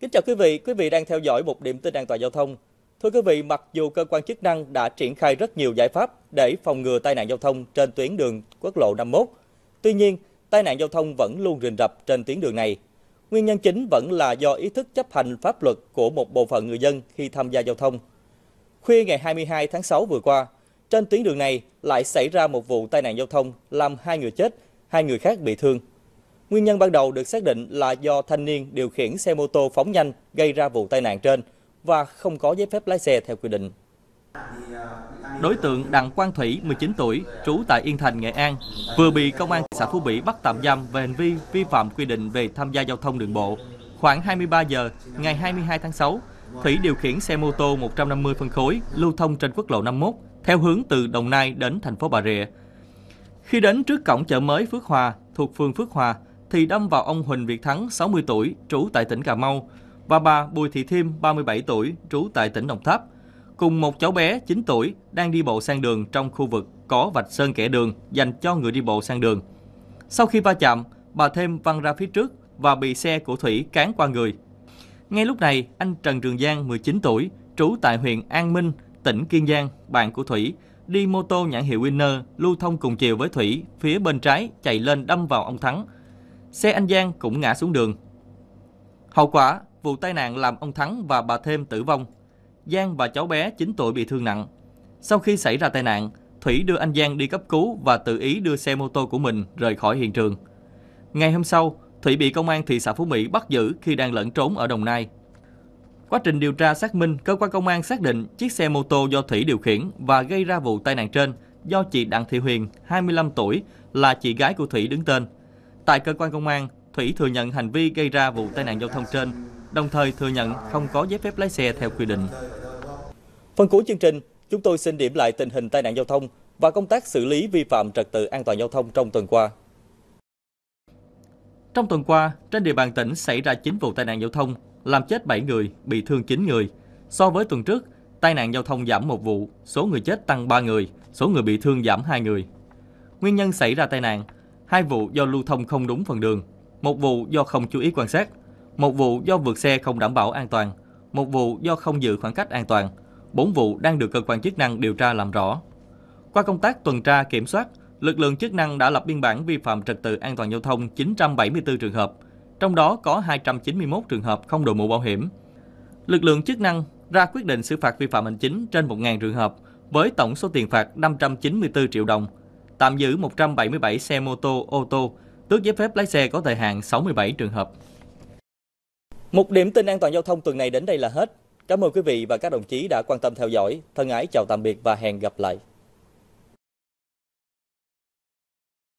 Kính chào quý vị, quý vị đang theo dõi một điểm tin an toàn giao thông. Thưa quý vị, mặc dù cơ quan chức năng đã triển khai rất nhiều giải pháp để phòng ngừa tai nạn giao thông trên tuyến đường quốc lộ 51, tuy nhiên, tai nạn giao thông vẫn luôn rình rập trên tuyến đường này. Nguyên nhân chính vẫn là do ý thức chấp hành pháp luật của một bộ phận người dân khi tham gia giao thông. Khuya ngày 22 tháng 6 vừa qua, trên tuyến đường này lại xảy ra một vụ tai nạn giao thông làm hai người chết, hai người khác bị thương. Nguyên nhân ban đầu được xác định là do thanh niên điều khiển xe mô tô phóng nhanh gây ra vụ tai nạn trên và không có giấy phép lái xe theo quy định. Đối tượng Đặng Quang Thủy, 19 tuổi, trú tại Yên Thành, Nghệ An, vừa bị công an xã Phú Mỹ bắt tạm giam về hành vi vi phạm quy định về tham gia giao thông đường bộ. Khoảng 23 giờ ngày 22 tháng 6, Thủy điều khiển xe mô tô 150 phân khối lưu thông trên quốc lộ 51 theo hướng từ Đồng Nai đến thành phố Bà Rịa. Khi đến trước cổng chợ mới Phước Hòa thuộc phường Phước Hòa, thì đâm vào ông Huỳnh Việt Thắng, 60 tuổi, trú tại tỉnh Cà Mau, và bà Bùi Thị Thiêm, 37 tuổi, trú tại tỉnh Đồng Tháp, cùng một cháu bé 9 tuổi đang đi bộ sang đường trong khu vực có vạch sơn kẻ đường dành cho người đi bộ sang đường. Sau khi va chạm, bà Thêm văng ra phía trước và bị xe của Thủy cán qua người. Ngay lúc này, anh Trần Trường Giang, 19 tuổi, trú tại huyện An Minh, tỉnh Kiên Giang, bạn của Thủy, đi mô tô nhãn hiệu Winner lưu thông cùng chiều với Thủy, phía bên trái chạy lên đâm vào ông Thắng – Xe anh Giang cũng ngã xuống đường. Hậu quả, vụ tai nạn làm ông Thắng và bà Thêm tử vong. Giang và cháu bé 9 tuổi bị thương nặng. Sau khi xảy ra tai nạn, Thủy đưa anh Giang đi cấp cứu và tự ý đưa xe mô tô của mình rời khỏi hiện trường. Ngày hôm sau, Thủy bị công an thị xã Phú Mỹ bắt giữ khi đang lẫn trốn ở Đồng Nai. Quá trình điều tra xác minh, cơ quan công an xác định chiếc xe mô tô do Thủy điều khiển và gây ra vụ tai nạn trên do chị Đặng Thị Huyền, 25 tuổi, là chị gái của Thủy đứng tên. Tại cơ quan công an, Thủy thừa nhận hành vi gây ra vụ tai nạn giao thông trên, đồng thời thừa nhận không có giấy phép lái xe theo quy định. Phần cuối chương trình, chúng tôi xin điểm lại tình hình tai nạn giao thông và công tác xử lý vi phạm trật tự an toàn giao thông trong tuần qua. Trong tuần qua, trên địa bàn tỉnh xảy ra 9 vụ tai nạn giao thông, làm chết 7 người, bị thương 9 người. So với tuần trước, tai nạn giao thông giảm một vụ, số người chết tăng 3 người, số người bị thương giảm 2 người. Nguyên nhân xảy ra tai nạn hai vụ do lưu thông không đúng phần đường, một vụ do không chú ý quan sát, một vụ do vượt xe không đảm bảo an toàn, một vụ do không giữ khoảng cách an toàn, bốn vụ đang được cơ quan chức năng điều tra làm rõ. Qua công tác tuần tra kiểm soát, lực lượng chức năng đã lập biên bản vi phạm trật tự an toàn giao thông 974 trường hợp, trong đó có 291 trường hợp không đội mũ bảo hiểm. Lực lượng chức năng ra quyết định xử phạt vi phạm hành chính trên 1.000 trường hợp với tổng số tiền phạt 594 triệu đồng tạm giữ 177 xe mô tô, ô tô, tước giấy phép lái xe có thời hạn 67 trường hợp. Một điểm tin an toàn giao thông tuần này đến đây là hết. Cảm ơn quý vị và các đồng chí đã quan tâm theo dõi. Thân ái chào tạm biệt và hẹn gặp lại.